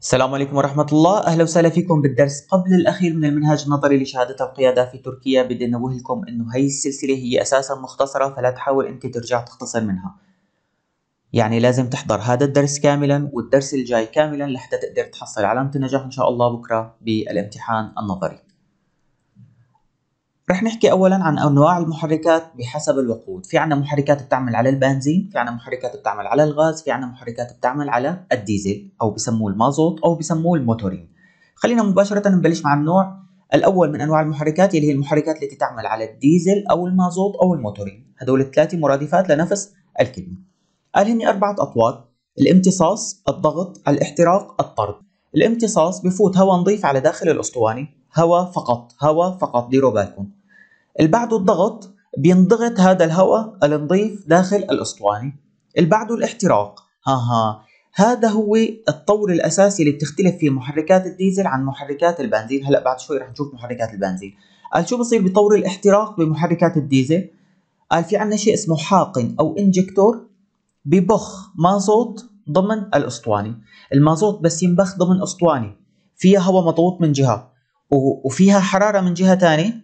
السلام عليكم ورحمة الله أهلا وسهلا فيكم بالدرس قبل الأخير من المنهج النظري لشهادة القيادة في تركيا بدي نوه لكم إنه هاي السلسلة هي أساسا مختصرة فلا تحاول أنت ترجع تختصر منها يعني لازم تحضر هذا الدرس كاملا والدرس الجاي كاملا لحتى تقدر تحصل علامة النجاح إن شاء الله بكرة بالامتحان النظري رح نحكي اولا عن انواع المحركات بحسب الوقود في عنا محركات بتعمل على البنزين في عنا محركات بتعمل على الغاز في عنا محركات بتعمل على الديزل او بسموه المازوت او بسموه الموتورين خلينا مباشره نبلش مع النوع الاول من انواع المحركات اللي هي المحركات التي تعمل على الديزل او المازوت او الموتورين هدول الثلاثه مرادفات لنفس الكلمه قال هن اربعه اطوات الامتصاص الضغط الاحتراق الطرد الامتصاص بفوت هواء نظيف على داخل الاسطوانه هواء فقط هواء فقط ديروا بالكم اللي بعده الضغط بينضغط هذا الهواء النظيف داخل الاسطوانه اللي بعده الاحتراق ها ها هذا هو الطور الاساسي اللي بتختلف فيه محركات الديزل عن محركات البنزين هلا بعد شوي رح نشوف محركات البنزين قال شو بصير بطور الاحتراق بمحركات الديزل قال في عندنا شيء اسمه حاقن او انجكتور ببخ مازوت ضمن الاسطوانه المازوت بس ينبخ ضمن اسطوانه فيها هواء مضغوط من جهه وفيها حرارة من جهة ثانية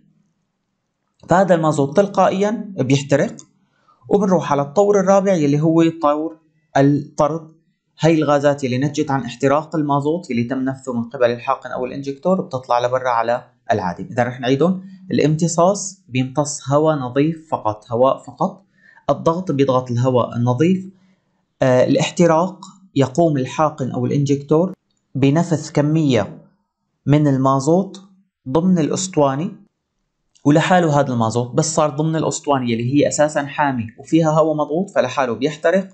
فهذا المازوت تلقائيا بيحترق وبنروح على الطور الرابع يلي هو طور الطرد هي الغازات اللي نتجت عن احتراق المازوت اللي تم نفثه من قبل الحاقن او الانجكتور بتطلع لبرا على العادم اذا رح نعيدهم الامتصاص بيمتص هواء نظيف فقط هواء فقط الضغط بيضغط الهواء النظيف آه الاحتراق يقوم الحاقن او الانجكتور بنفث كميه من المازوت ضمن الاسطواني ولحاله هذا المازوت بس صار ضمن الاسطواني اللي هي اساسا حامي وفيها هواء مضغوط فلحاله بيحترق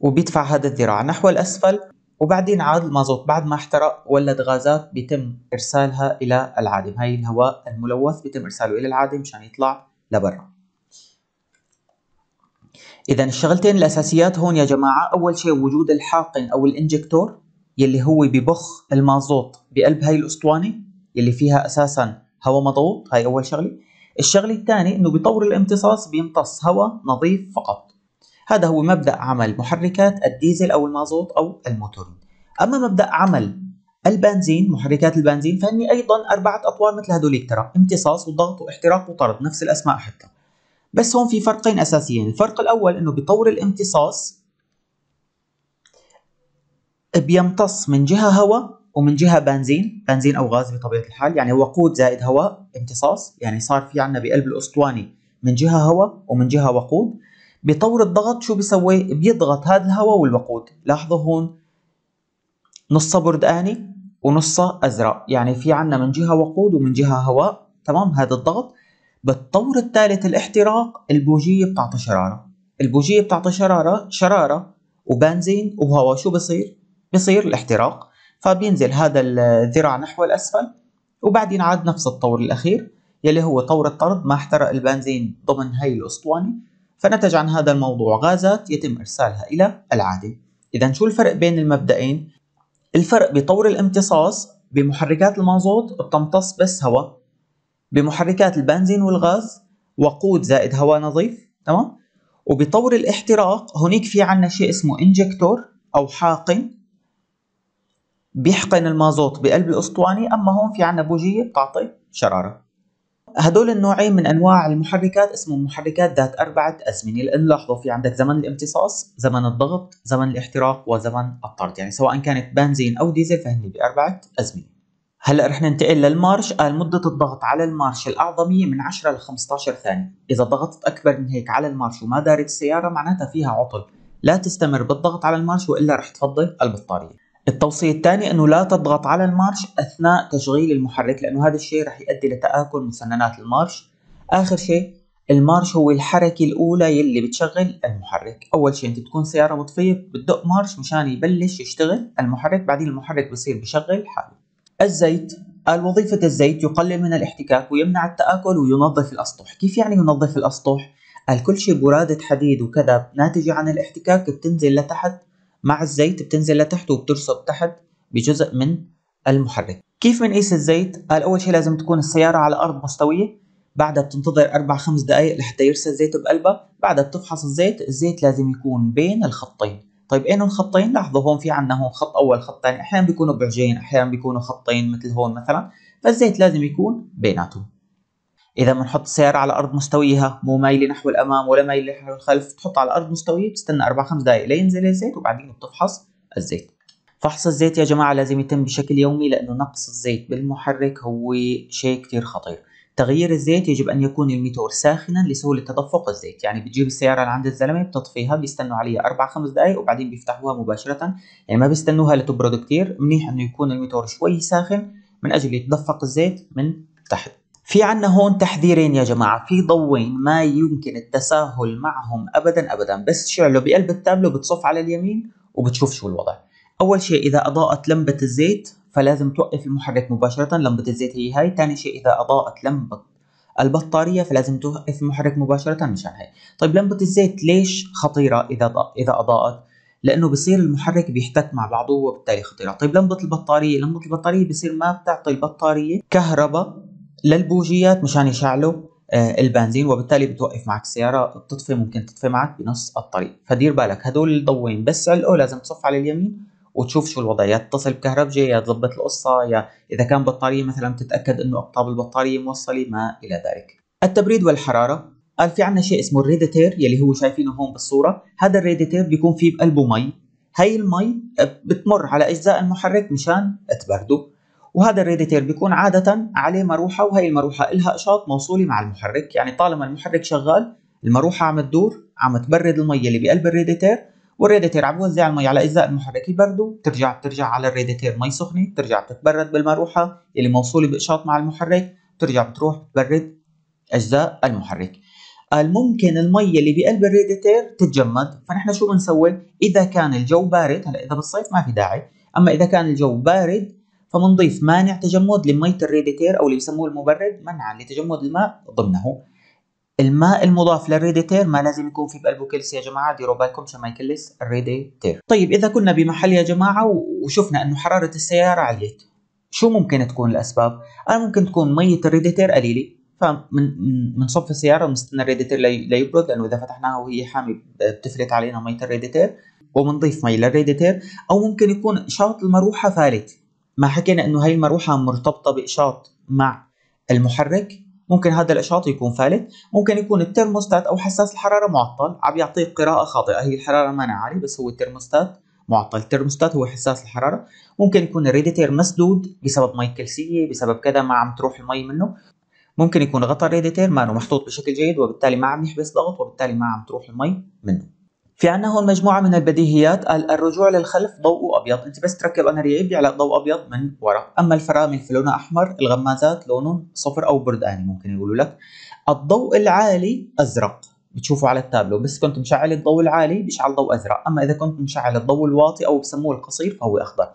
وبيدفع هذا الذراع نحو الاسفل وبعدين عاد المازوت بعد ما احترق ولد غازات بيتم ارسالها الى العادم هاي الهواء الملوث بيتم ارساله الى العادم مشان يطلع لبرا اذا الشغلتين الاساسيات هون يا جماعه اول شيء وجود الحاقن او الانجكتور يلي هو ببخ المازوت بقلب هاي الاسطوانه يلي فيها اساسا هواء مضغوط هاي اول شغله الشغله الثانيه انه بطور الامتصاص بيمتص هواء نظيف فقط هذا هو مبدا عمل محركات الديزل او المازوت او الموتور اما مبدا عمل البنزين محركات البنزين فهني ايضا اربعه اطوار مثل هدول ترى امتصاص وضغط واحتراق وطرد نفس الاسماء حتى بس هون في فرقين اساسيين الفرق الاول انه بطور الامتصاص بيمتص من جهه هواء ومن جهه بنزين بنزين او غاز بطبيعه الحال يعني وقود زائد هواء امتصاص يعني صار في عنا بقلب الاسطواني من جهه هواء ومن جهه وقود بطور الضغط شو بيسوي بيضغط هذا الهواء والوقود لاحظوا هون نصه بردقاني ونص ازرق يعني في عنا من جهه وقود ومن جهه هواء تمام هذا الضغط بالطور الثالث الاحتراق البوجيه بتعطي شراره البوجيه بتعطي شراره شراره وبنزين وهواء شو بصير بصير الاحتراق فبينزل هذا الذراع نحو الأسفل وبعدين عاد نفس الطور الأخير يلي هو طور الطرد ما احترق البنزين ضمن هي الأسطوانة فنتج عن هذا الموضوع غازات يتم إرسالها إلى العادة إذا شو الفرق بين المبدئين؟ الفرق بطور الامتصاص بمحركات المازوت بتمتص بس هواء بمحركات البنزين والغاز وقود زائد هواء نظيف تمام وبطور الاحتراق هناك في عنا شيء اسمه انجكتور او حاقن بيحقن المازوت بقلب الاسطواني اما هون في عندنا بوجيه بتعطي شراره هدول النوعين من انواع المحركات اسمهم محركات ذات اربعه ازمنه لان لاحظوا في عندك زمن الامتصاص زمن الضغط زمن الاحتراق وزمن الطرد يعني سواء كانت بنزين او ديزل فهن باربعه ازمنه هلا رح ننتقل للمارش قال آه، مدة الضغط على المارش الأعظمية من 10 ل 15 ثانية، إذا ضغطت أكبر من هيك على المارش وما دارت السيارة معناتها فيها عطل، لا تستمر بالضغط على المارش وإلا رح تفضي البطارية. التوصية الثانية انه لا تضغط على المارش اثناء تشغيل المحرك لانه هذا الشيء رح يؤدي لتآكل مسننات المارش اخر شيء المارش هو الحركة الاولى يلي بتشغل المحرك اول شيء انت بتكون سيارة مطفية بتدق مارش مشان يبلش يشتغل المحرك بعدين المحرك بصير بشغل حاله الزيت قال وظيفة الزيت يقلل من الاحتكاك ويمنع التآكل وينظف الأسطح كيف يعني ينظف الأسطح؟ قال كل شيء برادة حديد وكذا ناتجة عن الاحتكاك بتنزل لتحت مع الزيت بتنزل لتحت وبترسب تحت بجزء من المحرك كيف بنقيس الزيت؟ قال أول شيء لازم تكون السيارة على أرض مستوية بعدها بتنتظر أربع خمس دقايق لحتى يرسل زيت بقلبها بعدها بتفحص الزيت الزيت لازم يكون بين الخطين طيب اين الخطين؟ لاحظوا هون في عندنا هون خط أول خط ثاني أحيانا بيكونوا بعجين أحيانا بيكونوا خطين مثل هون مثلا فالزيت لازم يكون بيناتهم اذا بنحط السياره على ارض مستويها مو مايله نحو الامام ولا مايله نحو الخلف بتحط على ارض مستويه بتستنى اربع خمس دقائق لينزل الزيت وبعدين بتفحص الزيت فحص الزيت يا جماعه لازم يتم بشكل يومي لانه نقص الزيت بالمحرك هو شيء كثير خطير تغيير الزيت يجب ان يكون الميتور ساخنا لسهوله تدفق الزيت يعني بتجيب السياره لعند الزلمه بتطفيها بيستنوا عليها اربع خمس دقائق وبعدين بيفتحوها مباشره يعني ما بيستنوها لتبرد كثير منيح انه يكون الميتور شوي ساخن من اجل يتدفق الزيت من تحت في عنا هون تحذيرين يا جماعة في ضوين ما يمكن التساهل معهم أبدا أبدا بس تشعله بقلب التابلو بتصف على اليمين وبتشوف شو الوضع أول شيء إذا أضاءت لمبة الزيت فلازم توقف المحرك مباشرة لمبة الزيت هي هاي ثاني شيء إذا أضاءت لمبة البطارية فلازم توقف المحرك مباشرة مشان هاي طيب لمبة الزيت ليش خطيرة إذا إذا أضاءت لانه بصير المحرك بيحتك مع بعضه وبالتالي خطيره طيب لمبه البطاريه لمبه البطاريه بصير ما بتعطي البطاريه كهرباء للبوجيات مشان يشعلوا آه، البنزين وبالتالي بتوقف معك السيارة بتطفي ممكن تطفي معك بنص الطريق فدير بالك هدول الضوين بس علقوا لازم تصف على اليمين وتشوف شو الوضع يا تتصل بكهربجي يا تضبط القصة يا إذا كان بطارية مثلا تتأكد إنه أقطاب البطارية موصلة ما إلى ذلك التبريد والحرارة قال في عنا شيء اسمه الريديتير يلي هو شايفينه هون بالصورة هذا الريديتير بيكون فيه بقلبه مي هاي المي بتمر على أجزاء المحرك مشان تبرده وهذا الريديتير بيكون عادة عليه مروحة وهي المروحة إلها إشاط موصولي مع المحرك يعني طالما المحرك شغال المروحة عم تدور عم تبرد المية اللي بقلب الريديتير والريديتير عم بوزع المي على اجزاء المحرك يبردوا بترجع بترجع على الريديتير مي سخنه بترجع بتتبرد بالمروحه اللي موصوله باشاط مع المحرك بترجع بتروح بتبرد اجزاء المحرك قال آه، ممكن المي اللي بقلب الريديتير تتجمد فنحن شو بنسوي اذا كان الجو بارد هلا اذا بالصيف ما في داعي اما اذا كان الجو بارد فبنضيف مانع تجمد لمية الريديتير أو اللي بيسموه المبرد منعا لتجمد الماء ضمنه الماء المضاف للريديتير ما لازم يكون في بقلبه كلس يا جماعة ديروا بالكم عشان ما يكلس الريديتير طيب إذا كنا بمحل يا جماعة وشفنا أنه حرارة السيارة عليت شو ممكن تكون الأسباب؟ أنا ممكن تكون مية الريديتير قليلة فمن صف السيارة ومستنى الريديتير لا يبرد لأنه إذا فتحناها وهي حامي بتفلت علينا مية الريديتير وبنضيف مي للريديتير أو ممكن يكون شاط المروحة فالت ما حكينا انه هاي المروحه مرتبطه باشاط مع المحرك ممكن هذا الاشاط يكون فالت ممكن يكون الترموستات او حساس الحراره معطل عم يعطيك قراءه خاطئه هي الحراره ما عاليه بس هو الترموستات معطل الترموستات هو حساس الحراره ممكن يكون الريديتير مسدود بسبب مي كلسيه بسبب كذا ما عم تروح المي منه ممكن يكون غطى الريديتير ما محطوط بشكل جيد وبالتالي ما عم يحبس ضغط وبالتالي ما عم تروح المي منه في عنا هون مجموعة من البديهيات قال الرجوع للخلف ضوء أبيض أنت بس تركب أنا ريعي بيعلق ضوء أبيض من وراء أما الفرامل فلونها أحمر الغمازات لونهم صفر أو برداني ممكن يقولوا لك الضوء العالي أزرق بتشوفوا على التابلو بس كنت مشعل الضوء العالي بيشعل ضوء أزرق أما إذا كنت مشعل الضوء الواطي أو بسموه القصير فهو أخضر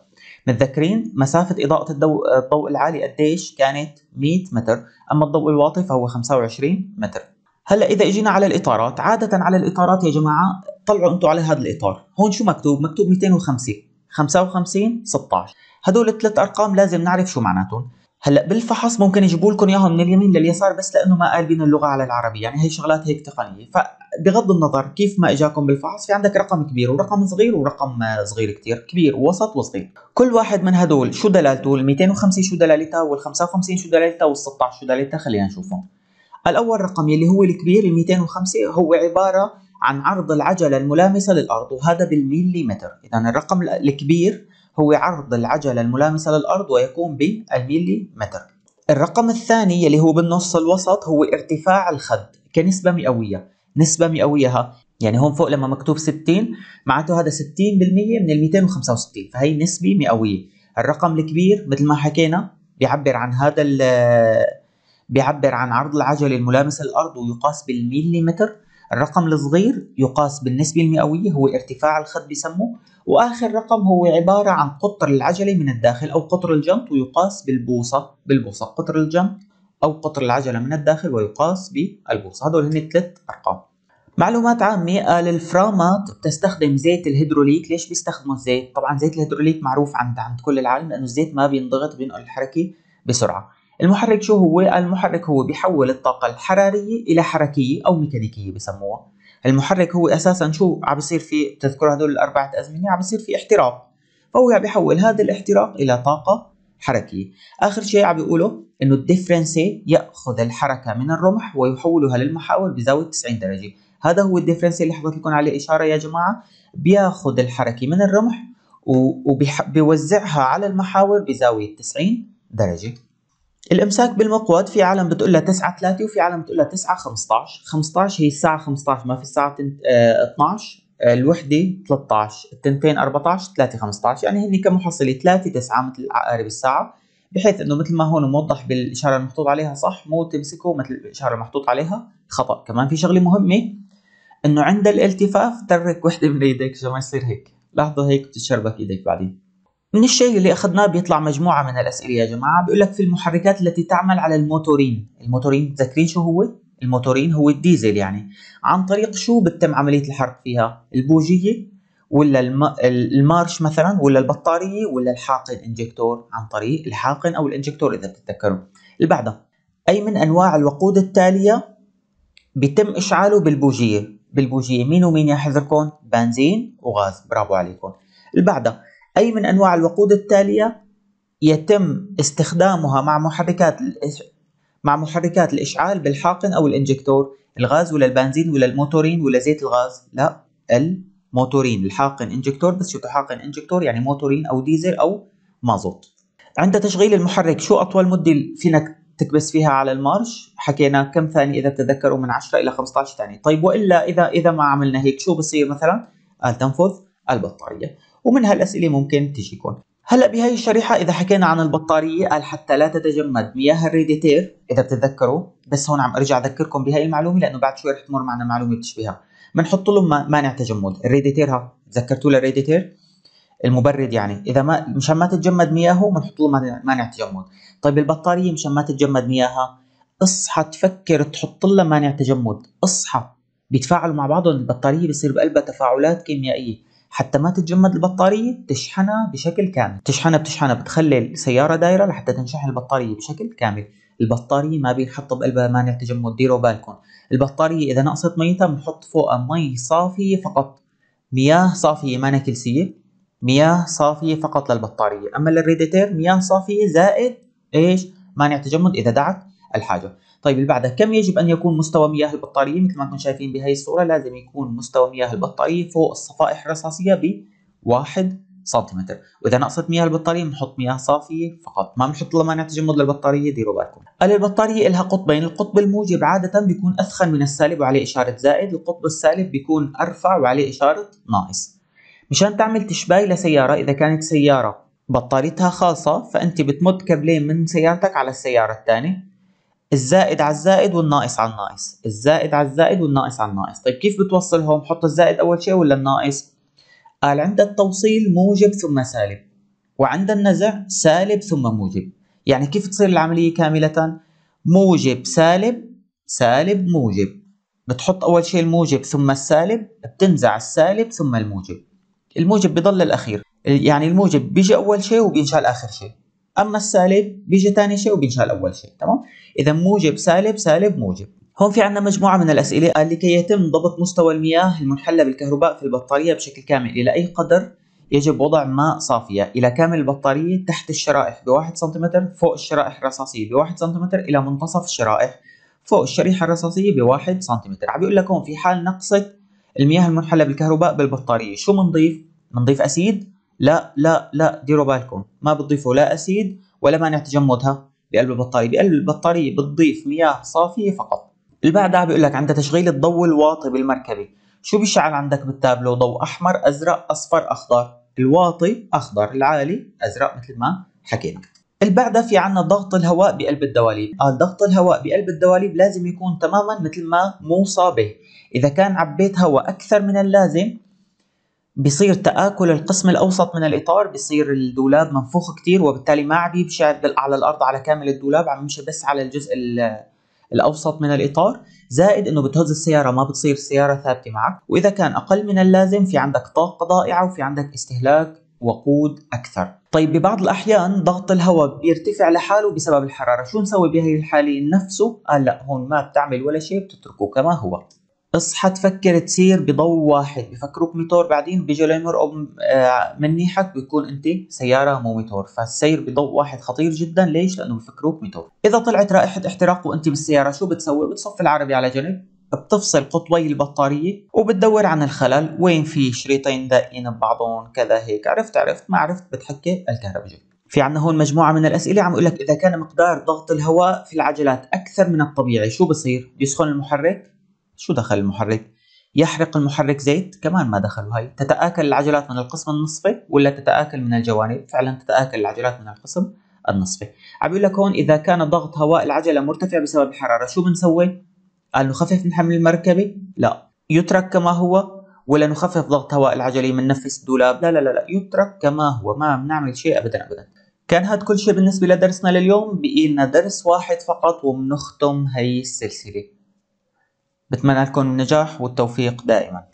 متذكرين مسافة إضاءة الضوء, الضوء العالي قديش كانت 100 متر أما الضوء الواطي فهو 25 متر هلا اذا اجينا على الاطارات عاده على الاطارات يا جماعه طلعوا انتم على هذا الاطار هون شو مكتوب مكتوب 250 55 16 هدول الثلاث ارقام لازم نعرف شو معناتهم هلا بالفحص ممكن يجيبوا لكم اياهم من اليمين لليسار بس لانه ما قالبين اللغه على العربي يعني هي شغلات هيك تقنيه فبغض النظر كيف ما اجاكم بالفحص في عندك رقم كبير ورقم صغير ورقم صغير كتير كبير ووسط وصغير كل واحد من هدول شو دلالته ال 250 شو دلالتها وال 55 شو دلالتها وال 16 شو دلالتها خلينا نشوفهم الاول رقم يلي هو الكبير ال 205 هو عباره عن عرض العجلة الملامسة للأرض وهذا بالمليمتر إذا الرقم الكبير هو عرض العجلة الملامسة للأرض ويكون بالمليمتر الرقم الثاني اللي هو بالنص الوسط هو ارتفاع الخد كنسبة مئوية نسبة مئوية ها يعني هون فوق لما مكتوب 60 معناته هذا 60% من ال 265 فهي نسبة مئوية الرقم الكبير مثل ما حكينا بيعبر عن هذا بيعبر عن عرض العجلة الملامسة للأرض ويقاس بالمليمتر الرقم الصغير يقاس بالنسبة المئوية هو ارتفاع الخد بسموه وآخر رقم هو عبارة عن قطر العجلة من الداخل أو قطر الجنط ويقاس بالبوصة بالبوصة قطر الجنط أو قطر العجلة من الداخل ويقاس بالبوصة هدول هن ثلاث أرقام معلومات عامة قال الفرامات بتستخدم زيت الهيدروليك ليش بيستخدموا الزيت؟ طبعا زيت الهيدروليك معروف عند عند كل العالم لأنه الزيت ما بينضغط بينقل الحركة بسرعة المحرك شو هو المحرك هو بيحول الطاقه الحراريه الى حركيه او ميكانيكيه بسموها المحرك هو اساسا شو عم بيصير في بتذكر هدول الاربعه ازمنه عم بيصير في احتراق فهو عم بيحول هذا الاحتراق الى طاقه حركيه اخر شيء عم بيقوله انه الديفرنسي ياخذ الحركه من الرمح ويحولها للمحاور بزاويه 90 درجه هذا هو الديفرنسي اللي حضرت لكم عليه اشاره يا جماعه بياخذ الحركه من الرمح وبيوزعها على المحاور بزاويه 90 درجه الامساك بالمقود في عالم بتقول لها 9 3 وفي عالم بتقول لها 9 15 15 هي الساعه 15 ما في الساعه 12 آه، آه، الوحده 13 التنتين 14 3 15 يعني هن كمحصله 3 9 مثل عقارب الساعه بحيث انه مثل ما هون موضح بالاشاره المحطوط عليها صح مو تمسكه مثل الاشاره المحطوط عليها خطا كمان في شغله مهمه انه عند الالتفاف ترك وحده من ايديك عشان ما يصير هيك لاحظوا هيك بتتشربك ايديك بعدين من الشيء اللي اخذناه بيطلع مجموعه من الاسئله يا جماعه بيقول لك في المحركات التي تعمل على الموتورين الموتورين تذكرين شو هو الموتورين هو الديزل يعني عن طريق شو بتتم عمليه الحرق فيها البوجيه ولا المارش مثلا ولا البطاريه ولا الحاقن انجكتور عن طريق الحاقن او الانجكتور اذا بتتذكروا اللي بعدها اي من انواع الوقود التاليه بيتم اشعاله بالبوجيه بالبوجيه مين ومين يا حذركم بنزين وغاز برافو عليكم اللي بعدها أي من أنواع الوقود التالية يتم استخدامها مع محركات مع محركات الإشعال بالحاقن أو الإنجكتور الغاز ولا البنزين ولا الموتورين ولا زيت الغاز لا الموتورين الحاقن إنجكتور بس شو حاقن إنجكتور يعني موتورين أو ديزل أو مازوت عند تشغيل المحرك شو أطول مدة فينك تكبس فيها على المارش حكينا كم ثانية إذا بتتذكروا من 10 إلى 15 ثانية طيب وإلا إذا إذا ما عملنا هيك شو بصير مثلا قال تنفذ البطارية ومن هالأسئلة ممكن تجيكم هلا بهي الشريحة إذا حكينا عن البطارية قال حتى لا تتجمد مياه الريديتير إذا بتتذكروا بس هون عم أرجع أذكركم بهي المعلومة لأنه بعد شوي رح تمر معنا معلومة بتشبهها بنحط لهم مانع تجمد الريديتير ها تذكرتوا الريديتير المبرد يعني اذا ما مشان ما تتجمد مياهه بنحط له مانع تجمد طيب البطاريه مشان ما تتجمد مياهها اصحى تفكر تحط لها مانع تجمد اصحى بيتفاعلوا مع بعضهم البطاريه بصير بقلبها تفاعلات كيميائيه حتى ما تتجمد البطارية تشحنها بشكل كامل تشحنها بتشحنها بتخلي السيارة دايرة لحتى تنشحن البطارية بشكل كامل البطارية ما بينحط بقلبها مانع تجمد ديروا بالكم البطارية إذا نقصت ميتها بنحط فوقها مي صافية فقط مياه صافية مانا كلسية مياه صافية فقط للبطارية أما للريديتير مياه صافية زائد إيش مانع تجمد إذا دعت الحاجة طيب اللي بعدها كم يجب أن يكون مستوى مياه البطارية مثل ما انتم شايفين بهي الصورة لازم يكون مستوى مياه البطارية فوق الصفائح الرصاصية ب 1 سنتيمتر واذا نقصت مياه البطاريه بنحط مياه صافيه فقط ما بنحط لها مانع تجمد للبطاريه ديروا بالكم قال البطاريه لها قطبين يعني القطب الموجب عاده بيكون اثخن من السالب وعليه اشاره زائد القطب السالب بيكون ارفع وعليه اشاره ناقص مشان تعمل تشباي لسياره اذا كانت سياره بطاريتها خاصة فأنت بتمد كابلين من سيارتك على السيارة الثانية الزائد على الزائد والناقص على الناقص الزائد على الزائد والناقص على الناقص طيب كيف بتوصلهم حط الزائد اول شيء ولا الناقص قال عند التوصيل موجب ثم سالب وعند النزع سالب ثم موجب يعني كيف تصير العمليه كامله موجب سالب سالب موجب بتحط اول شيء الموجب ثم السالب بتنزع السالب ثم الموجب الموجب بضل الاخير يعني الموجب بيجي اول شيء وبينشال اخر شيء اما السالب بيجي ثاني شيء وبينشال اول شيء تمام اذا موجب سالب سالب موجب هون في عندنا مجموعة من الأسئلة قال لكي يتم ضبط مستوى المياه المنحلة بالكهرباء في البطارية بشكل كامل إلى أي قدر يجب وضع ماء صافية إلى كامل البطارية تحت الشرائح بواحد سنتيمتر فوق الشرائح الرصاصية بواحد سنتيمتر إلى منتصف الشرائح فوق الشريحة الرصاصية بواحد سنتيمتر عم بيقول لك هون في حال نقصت المياه المنحلة بالكهرباء بالبطارية شو بنضيف؟ بنضيف أسيد لا لا لا ديروا بالكم ما بتضيفوا لا اسيد ولا مانع تجمدها بقلب البطاريه بقلب البطاريه بتضيف مياه صافيه فقط اللي بعدها بيقول لك عند تشغيل الضوء الواطي بالمركبه شو بيشعل عندك بالتابلو ضوء احمر ازرق اصفر اخضر الواطي اخضر العالي ازرق مثل ما حكينا اللي بعدها في عنا ضغط الهواء بقلب الدواليب قال آه، ضغط الهواء بقلب الدواليب لازم يكون تماما مثل ما موصى به إذا كان عبيت هواء أكثر من اللازم بيصير تآكل القسم الأوسط من الإطار بيصير الدولاب منفوخ كتير وبالتالي ما عم يمشي على الأرض على كامل الدولاب عم يمشي بس على الجزء الأوسط من الإطار زائد إنه بتهز السيارة ما بتصير السيارة ثابتة معك وإذا كان أقل من اللازم في عندك طاقة ضائعة وفي عندك استهلاك وقود أكثر طيب ببعض الأحيان ضغط الهواء بيرتفع لحاله بسبب الحرارة شو نسوي بهي الحالة نفسه؟ قال لا هون ما بتعمل ولا شيء بتتركه كما هو اصحى تفكر تصير بضوء واحد بفكروك ميتور بعدين بيجوا ليمرقوا من آه، نيحك بيكون انت سياره مو ميتور فالسير بضوء واحد خطير جدا ليش لانه بفكروك ميتور اذا طلعت رائحه احتراق وانت بالسياره شو بتسوي بتصف العربي على جنب بتفصل قطوي البطارية وبتدور عن الخلل وين في شريطين داقين ببعضهم كذا هيك عرفت عرفت ما عرفت بتحكي الكهرباء في عنا هون مجموعة من الأسئلة عم لك إذا كان مقدار ضغط الهواء في العجلات أكثر من الطبيعي شو بصير؟ بيسخن المحرك؟ شو دخل المحرك يحرق المحرك زيت كمان ما دخل هاي تتآكل العجلات من القسم النصفي ولا تتآكل من الجوانب فعلا تتآكل العجلات من القسم النصفي عم بيقول لك هون اذا كان ضغط هواء العجله مرتفع بسبب الحراره شو بنسوي قال نخفف من حمل المركبه لا يترك كما هو ولا نخفف ضغط هواء العجله من نفس الدولاب لا لا لا لا يترك كما هو ما بنعمل شيء ابدا ابدا كان هاد كل شيء بالنسبه لدرسنا لليوم بقي لنا درس واحد فقط وبنختم هي السلسله بتمنى لكم النجاح والتوفيق دائما